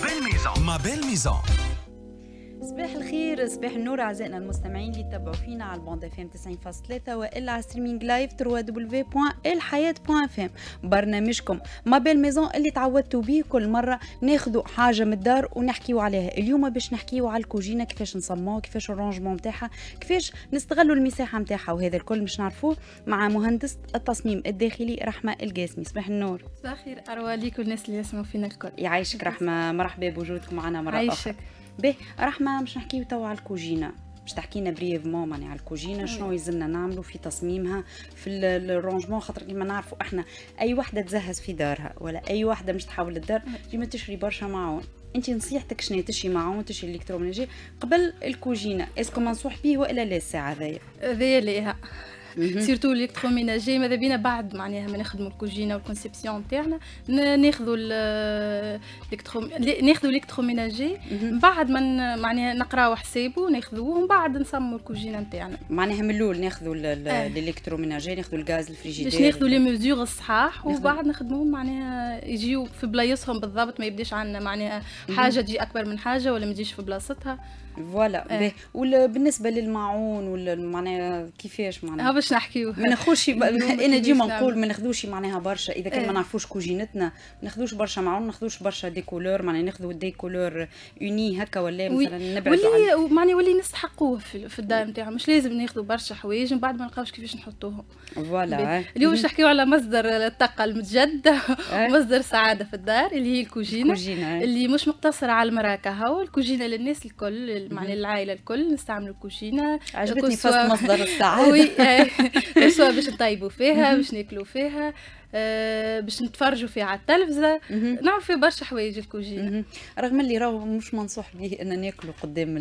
belle maison. Ma belle maison. صباح الخير صباح النور اعزائنا المستمعين اللي تبعوا فينا على البوند اف ام 90.3 والا على ستريمينغ لايف www.الحياه.fm برنامجكم ما بين ميزون اللي تعودتوا بيه كل مره ناخذوا حاجه من الدار ونحكيوا عليها اليوم باش نحكيوا على الكوجينه كيفاش نصمموها كيفاش الرونجمون نتاعها كيفاش نستغلوا المساحه نتاعها وهذا الكل باش نعرفوه مع مهندس التصميم الداخلي رحمه القاسمي صباح النور صباح الخير اروى ليك والناس اللي يسمعوا فينا الكل يعيشك رحمه مرحبا بوجودك معنا مره عايشك. اخرى به رحمه باش نحكيو توا على الكوجينه باش تحكينا بريفمون ماني على الكوجينه أيوة. شنو يلزمنا نعملو في تصميمها في الرونجمون خاطر كيما نعرفوا احنا اي وحده تزهز في دارها ولا اي وحده مش تحاول الدار أيوة. ديما تشري برشا معاون انت نصيحتك شنو تشي معاون تشي الالكترومنجي قبل الكوجينه اسكو منصوح به والا لا الساعه هذايا هذايا ليها سيرتو الالكتروميناجي ماذا بينا بعد معناها ما نخدموا الكوجينه والكونسيبسيون نتاعنا ناخذوا ناخذوا الالكتروميناجي من بعد ما معناها نقراو حسابه ناخذوه ومن بعد نصمموا الكوجينه نتاعنا معناها من الاول ناخذوا آه. الالكتروميناجي ناخذوا الغاز الفريجيدير باش ناخذوا لي ميزور الصحاح وبعد نخدموهم معناها يجيو في بلايصهم بالضبط ما يبداش عندنا معناها حاجه تجي اكبر من حاجه ولا ما تجيش في بلاصتها فوالا آه. وبالنسبه للمعون والمعنى معناها كيفاش معناها باش نحكيو ما ناخذش انا ديما نقول ما ناخذوش معناها برشا اذا كان إيه. ما نعرفوش كوجينتنا ما ناخذوش برشا معون ما ناخذوش برشا دي كولور معناها ناخذوا دي كولور اوني هكا ولا مثلا نبعدوا ولي معناها ولي نستحقوه في, الدار نتاعهم مش لازم ناخذوا برشا حوايج من بعد ما نلقاوش كيفاش نحطوهم فوالا آه. اليوم باش نحكيو على مصدر الطاقه المتجدده آه. ومصدر سعاده في الدار اللي هي الكوجينه الكوجينة آه. اللي مش مقتصره على المراه كهو الكوجينه للناس الكل معناها العائله الكل نستعملوا الكوجينه عجبتني فصل مصدر السعاده قصه باش نطيبوا فيها باش ناكلوا فيها آه، باش نتفرجوا فيه على التلفزه نعرف فيه برشا حوايج الكوجينه رغم اللي راهو مش منصوح به ان ناكلوا قدام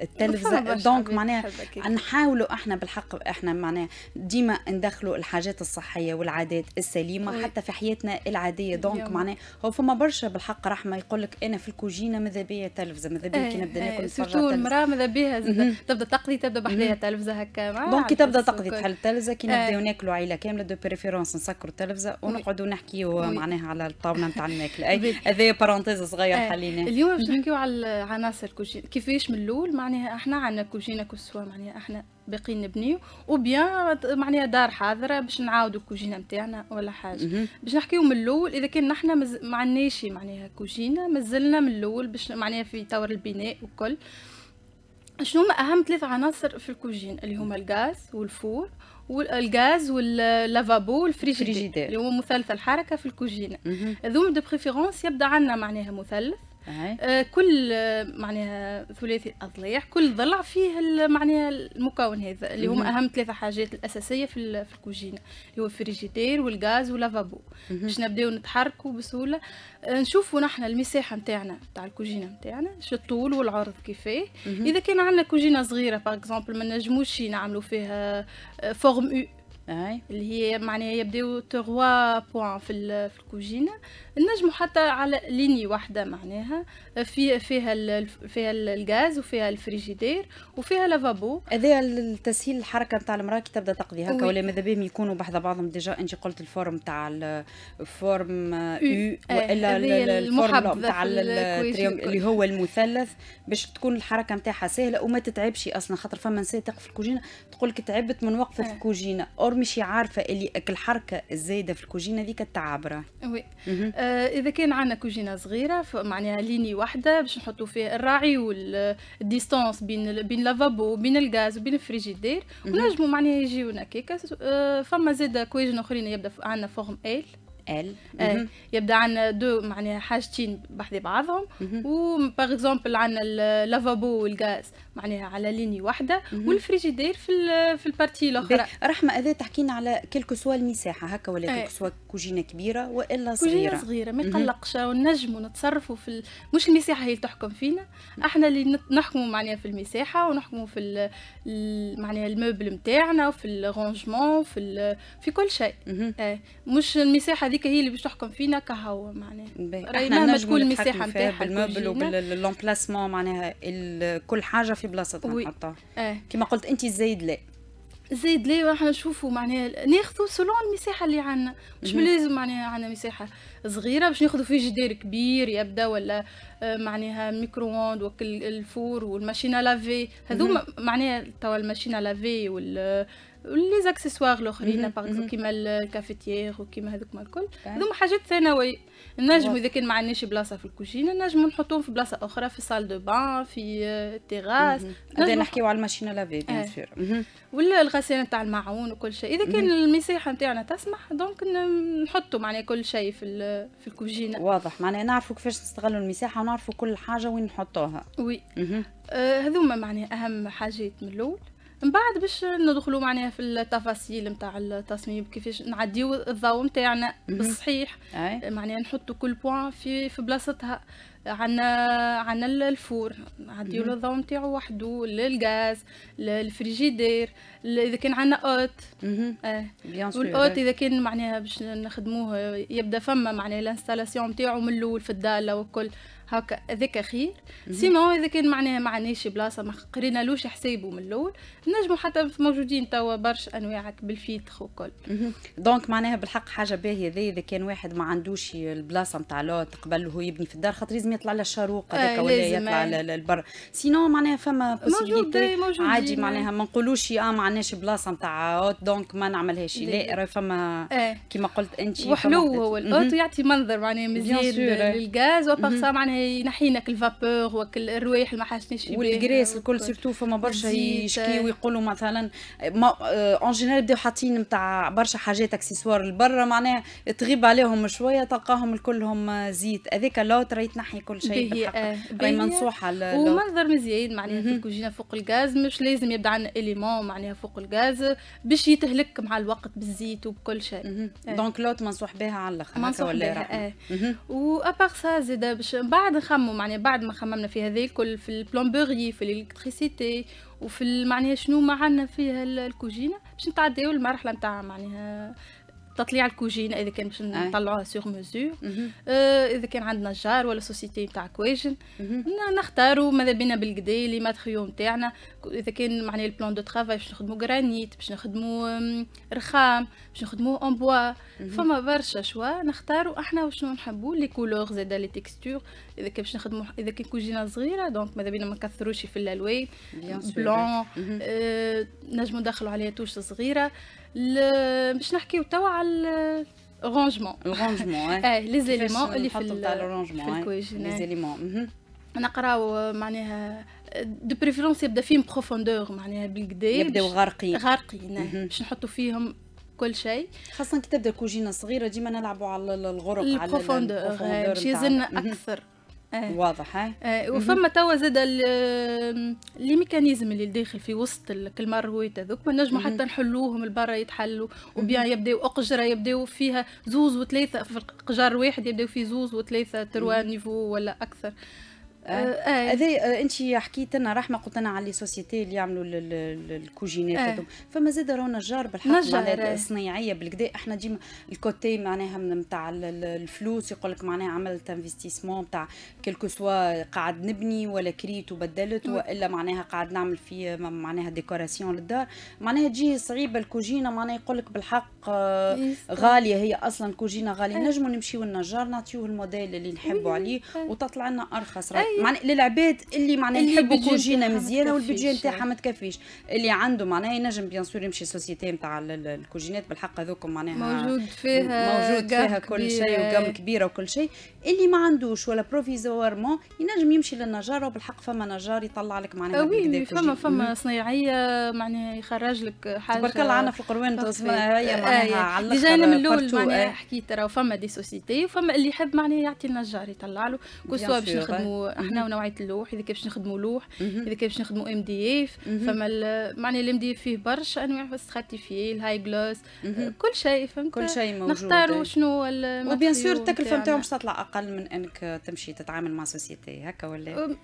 التلفزه دونك معناها نحاولوا احنا بالحق احنا معناها ديما ندخلوا الحاجات الصحيه والعادات السليمه وي. حتى في حياتنا العاديه دونك معناها هو فما برشا بالحق رحمه يقول لك انا في الكوجينه ماذا بيا تلفزه ماذا بيا كي إيه، نبدا إيه، ناكل نتفرج المراه ماذا بيها تبدا تقضي تبدا بحذاها تلفزه هكا دونك كي تبدا تقضي تحل التلفزه كي نبداو إيه. ناكلوا عائله كامله دو بريفيرونس نسكروا بالتلفزه ونقعدوا نحكيوا معناها على الطاوله نتاع الماكله اي هذا بارونتيز صغير حلينا اليوم باش نحكيوا على العناصر الكوجينه كيفاش من الاول معناها احنا عندنا كوجينه كسوا معناها احنا باقيين نبنيو وبيان معناها دار حاضره باش نعاودوا الكوجينه نتاعنا ولا حاجه باش نحكيوا من الاول اذا كان نحنا ما عندناش معناها كوجينه مازلنا من الاول باش معناها في طور البناء وكل شنو هما اهم ثلاث عناصر في الكوجين اللي هما الغاز والفور والغاز واللافابو والفريجيدير اللي هو مثلث الحركه في الكوجينه هذوما دو بريفيرونس يبدا عندنا معناها مثلث آه، كل آه، معناها ثلاثي الاضلاع كل ضلع فيه معناها المكون هذا اللي هما اهم ثلاثه حاجات الاساسيه في في الكوجينه اللي هو الفريجيدير والغاز واللافابو باش نبداو نتحركوا بسهوله آه، نشوفوا نحن المساحه نتاعنا تاع الكوجينه نتاعنا شو الطول والعرض كيفاه اذا كان عندنا كوجينه صغيره باغ اكزومبل ما نجموش نعملوا فيها فورم او اللي هي معناها يبداو تغوا بوان في الكوجينه نجموا حتى على ليني واحده معناها في فيها فيها الغاز وفيها الفريجيدير وفيها لافابو هذا التسهيل الحركه نتاع المراه كي تبدا تقضي هكا ولا ماذا بهم يكونوا بحذا بعضهم ديجا انت قلت الفورم تاع آه، الفورم يو والا الفورم تاع اللي هو المثلث باش تكون الحركه نتاعها سهله وما تتعبش اصلا خاطر فما نساء تقف الكوجينه تقول لك تعبت من وقفه في آه. الكوجينه اور مش عارفه اللي الحركه الزايده في الكوجينه ذيك التعب وي آه، اذا كان عندنا كوجينه صغيره معناها ليني واحده باش نحطوا فيه الراعي والديستانس بين بين لافابو وبين الغاز وبين الفريجيدير ونجموا معناها يجيونا كيكه آه، فما زاد كويجن اخرين يبدا عندنا فورم ال Euh, mhm. mhm. ال يبدا عندنا دو معناها حاجتين بحذي بعضهم وباغ اكزومبل عندنا اللافابو والغاز معناها على ليني واحده mhm. والفريجيدير في في البارتي الاخرى رحمه اذا تحكينا على كيلكو سوا المساحه هكا ولا كيلكو إيه. سوا كوجينه كبيره والا صغيره صغيره ما يقلقش ونجم نتصرفوا في مش المساحه هي اللي تحكم فينا احنا اللي نحكموا معناها في المساحه ونحكموا في معناها الموبل نتاعنا وفي الرونجمون في في كل شيء إيه. مش المساحه هذيك هي اللي باش تحكم فينا كهو معناها راهي مهما تكون المساحه نتاعها بالمبل وبالامبلاسمون معناها كل حاجه في بلاصتها نحطها اه. كما قلت انت زايد لا زايد لا راح نشوفوا معناها ناخذوا سلون المساحه اللي عندنا مش لازم معناها عندنا مساحه صغيره باش ناخذوا فيه جدار كبير يبدا ولا آه، معناها ميكرووند وكل الفور والماشينه لافي هذوما معناها توا الماشينه لافي وال لي زاكسيسوار الاخرين باغ اكزومبل كيما الكافيتيير وكيما هذوك مال الكل هذوما حاجات ثانويه نجمو اذا كان ما عندناش بلاصه في الكوجينه نجمو نحطوهم في بلاصه اخرى في سال دو بان في التيراس هذا نحكيو على الماشينه لافي بيان إيه. سور mhm. ولا الغسيل نتاع الماعون وكل شيء اذا كان mhm. المساحه نتاعنا تسمح دونك نحطوا معناها كل شيء في في الكوجينه واضح معناها نعرفوا كيفاش نستغلوا المساحه ونعرفوا كل حاجه وين نحطوها وي mhm. آه، هذوما معناها اهم حاجات من الاول من بعد باش ندخلوا معناها في التفاصيل نتاع التصميم كيفاش نعديو الضوء نتاعنا بالصحيح معناها نحطوا كل بوان في في بلاصتها عنا عنا الفور نعديو الضوء نتاعو وحده الغاز للفريجيدير اذا كان عنا اوت اه والاوت اذا كان معناها باش نخدموه يبدا فما معناها الانستالاسيون نتاعو من الاول في الداله وكل هكا هذاك خير سينو اذا كان معناها ما عندناش بلاصه ما لوش حسابه من الاول نجمو حتى موجودين توا برشا انواع بالفيتخ وكل دونك معناها بالحق حاجه باهيه ذي اذا كان واحد ما عندوش البلاصه نتاع لوط قبل هو يبني في الدار خاطر لازم يطلع للشروق هذاك آه، ولا يطلع آه. للبر سينو معناها فما بوسيبيليتي آه، عادي معناها ما نقولوش اه ما عندناش بلاصه نتاع اوت دونك ما نعملهاش لا راه فما كيما قلت انت وحلو هو الاوت يعطي منظر معناها مزيان للغاز وابار معناها ينحينك الفابور وكل الروايح اللي ما حاشنيش والجريس الكل سورتو فما برشا يشكي ويقولوا مثلا اون جينيرال آه، بداو حاطين نتاع برشا حاجات اكسسوار لبرا معناها تغيب عليهم شويه تلقاهم الكلهم زيت هذاك لوت راهي تنحي كل شيء بالحق آه، راهي منصوحه ومنظر مزيان معناها في الكوجينه فوق الغاز مش لازم يبدا عندنا اليمون معناها فوق الغاز باش يتهلك مع الوقت بالزيت وبكل شيء دونك لوت آه. منصوح بها على الاخر منصوح بها وابار سا زاده باش من بعد بعد نخمم معناها بعد ما خممنا في هذا الكل في البلومبوري في الالكتريسيتي وفي معناها شنو ما عندنا فيها الكوجينه باش نتعداو المرحله نتاع معناها تطليع الكوجينه اذا كان باش نطلعوها سور مزور اذا كان عندنا جار ولا سوسيتي نتاع كواجن نختاروا ماذا بينا بالكدا لي ماتريو نتاعنا اذا كان معناها البلان دو ترافاي باش نخدموا جرانيت باش نخدموا رخام باش نخدموا اون بوا فما برشا شوا نختاروا احنا وشنو نحبوا لي كولور زادا لي تكستور اذا كان باش نخدموا اذا كان كوجينه صغيره دونك ماذا بينا ما نكثروش في الالوان آه، بلون نجموا ندخلوا عليها توش صغيره باش نحكيو توا على الرونجمون الرونجمون اه لي زيليمون اللي في في الكويجين لي زيليمون mhm. نقراو آه، معناها دو آه، بريفيرونس يبدا فيهم بروفوندور معناها بالكدا يبداو غارقين غارقين آه. mhm. باش نحطوا فيهم كل شيء خاصه كي تبدا كوجينه صغيره ديما نلعبوا على الغرق على البروفوندور باش يزن mhm. اكثر إيه. واضح ها إيه، وفما توا زاد لي ميكانيزم اللي داخل في وسط كل هويت هذوك ما نجموا حتى نحلوهم البرا يتحلوا وبيان يبداو اقجره يبداو فيها زوز وثلاثه في قجار واحد يبداو فيه زوز وثلاثه تروا نيفو ولا اكثر هذا آه. آه، آه. انت حكيت لنا رحمه قلت لنا على لي سوسيتي اللي يعملوا الكوجينات فما زاد راهو نجار بالحق معناها الصناعيه بالكدا احنا ديما الكوتي معناها نتاع الفلوس يقول لك معناها عملت انفستيسمون نتاع كيلكو سوا قاعد نبني ولا كريت وبدلت والا معناها قاعد نعمل في معناها ديكوراسيون للدار معناها تجي صعيبه الكوجينه معناها يقول لك بالحق غاليه هي اصلا الكوجينه غاليه نجموا نمشيو للنجار نعطيوه الموديل اللي نحبوا إيه. عليه وتطلع لنا ارخص طيب. معناها للعباد اللي معناها يحبوا كوجينا مزيانه والبيدجي نتاعها ما تكفيش اللي عنده معناها ينجم بيان سور يمشي سوسيتي نتاع الكوجينات بالحق هذوكم معناها موجود فيها موجود فيها كل شيء وقام كبيره وكل شيء اللي ما عندوش ولا بروفيزوارمون ينجم يمشي للنجار وبالحق فما نجار يطلع لك معناها وي فما فما صنايعيه معناها يخرج لك حاجه تبارك الله عندنا في القروان هي آه، معناها آه، على ديجا انا من الاول معناها آه. حكيت راه فما دي سوسيتي وفما اللي يحب معناها يعطي النجار يطلع له كو سوا باش نخدموا احنا ونوعيه اللوح اذا كيفاش نخدموا لوح اذا كيفاش نخدموا ام دي اف فما معناها الام دي اف فيه برشا انواع ستراتيفي الهاي جلوس كل شيء فهمت كل شيء موجود نختاروا شنو وبيان سور التكلفه نتاعهم باش تطلع اقل اقل من انك تمشي تتعامل مع سوسيتي هكا ولا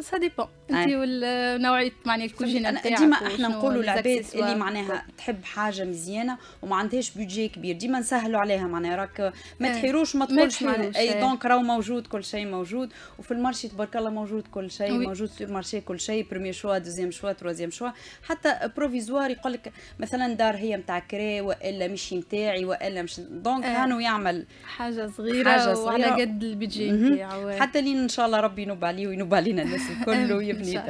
سا ديبون انت ونوعيه معناها الكوجين نتاعك ديما احنا نقولوا العباد اللي معناها تحب حاجه مزيانه وما عندهاش بودجي كبير ديما نسهلوا عليها معناها راك ما تحيروش ما تقولش اي دونك راهو موجود كل شيء موجود وفي المارشي تبارك الله موجود كل شيء موجود في مارشي كل شيء برومي شوا دوزيام شوا تروازيام شوا حتى بروفيزوار يقول لك مثلا دار هي نتاع كري والا مش نتاعي والا مش دونك هانو يعمل حاجه صغيره, حاجة صغيرة وعلى قد العدد البيجي حتى لين ان شاء الله ربي ينوب عليه وينوب علينا الناس الكل آه، ويبني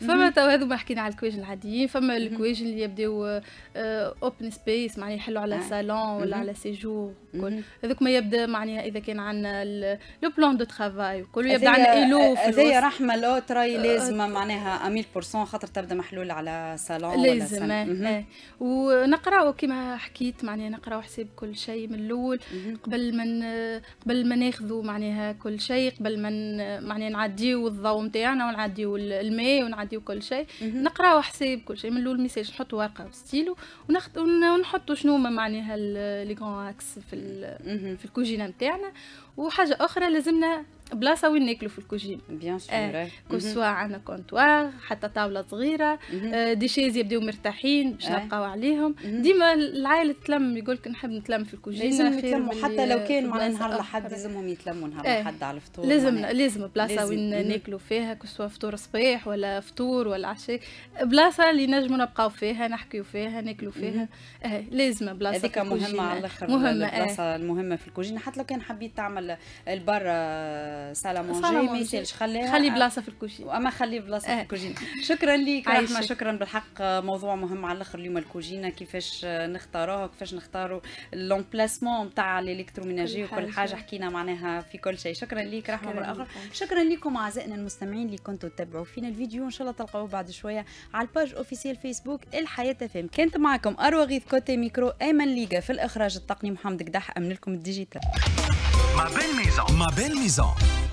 فما تو هذو حكينا على الكويج العاديين فما الكويج اللي يبداو اوبن آه، سبيس معناها يحلوا على سالون آه. ولا على سيجور هذوك ما يبدا معناها اذا كان عندنا لو بلان دو ترافاي وكل يبدا عندنا ايلو هذايا رحمه لو تراي لازم معناها 100% خاطر تبدا محلول على سالون لازم ونقراو كيما حكيت معناها نقراو حساب كل شيء من الاول قبل ما قبل ما ناخذ ناخذوا معناها كل شيء قبل ما معناها نعديو الضوء نتاعنا ونعديو الماء ونعديو كل شيء نقراو حساب كل شيء من الاول ميساج نحط ورقه وستيلو وناخذ ونحطوا شنو ما معناها لي اكس في في الكوجينه نتاعنا وحاجه اخرى لازمنا بلاصه وين ناكلوا في الكوجين بيان سور آه. عندنا mhm. كونتوار حتى طاوله صغيره mhm. آه دي شيز يبداو مرتاحين باش آه. نلقاو عليهم mhm. ديما العائله تلم يقول لك نحب نتلم في الكوجين لازم يتلموا حتى لو كان معناها نهار الاحد لازمهم يتلموا نهار إيه. الاحد على الفطور لازم لازم بلاصه وين ناكلوا فيها كسوا فطور صباح ولا فطور ولا عشاء بلاصه اللي نجموا نبقاو فيها نحكيو فيها ناكلوا فيها آه. لازم بلاصه هذيك مهمه على الاخر مهمه إيه. البلاصه المهمه في الكوجين حتى لو كان حبيت تعمل البر آه، سالا مونجي ما يسالش خليها خلي بلاصه في الكوجين واما أه، خلي بلاصه في أه. الكوجين شكرا ليك رحمه شكرا بالحق موضوع مهم على الاخر اليوم الكوجينه كيفاش نختاروها كيفاش نختاروا لومبلاسمون نتاع الالكتروميناجي وكل حاجه حكينا معناها في كل شيء شكرا ليك رحمه مره اخرى شكرا لكم اعزائنا المستمعين اللي كنتوا تتابعوا فينا الفيديو ان شاء الله تلقاوه بعد شويه على الباج اوفيسيال فيسبوك الحياه تفهم كانت معكم اروى غيث كوتي ميكرو ايمن ليغا في الاخراج التقني محمد قداح امن لكم الديجيتال Ma belle maison. Ma belle maison.